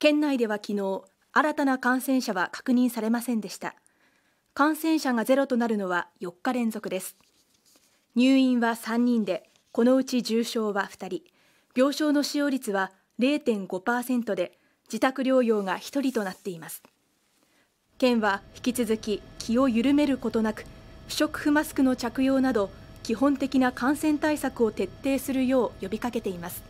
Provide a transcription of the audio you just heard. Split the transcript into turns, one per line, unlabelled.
県内では昨日新たな感染者は確認されませんでした感染者がゼロとなるのは4日連続です入院は3人でこのうち重症は2人病床の使用率は0.5%で自宅療養が1人となっています県は引き続き気を緩めることなく不織布マスクの着用など基本的な感染対策を徹底するよう呼びかけています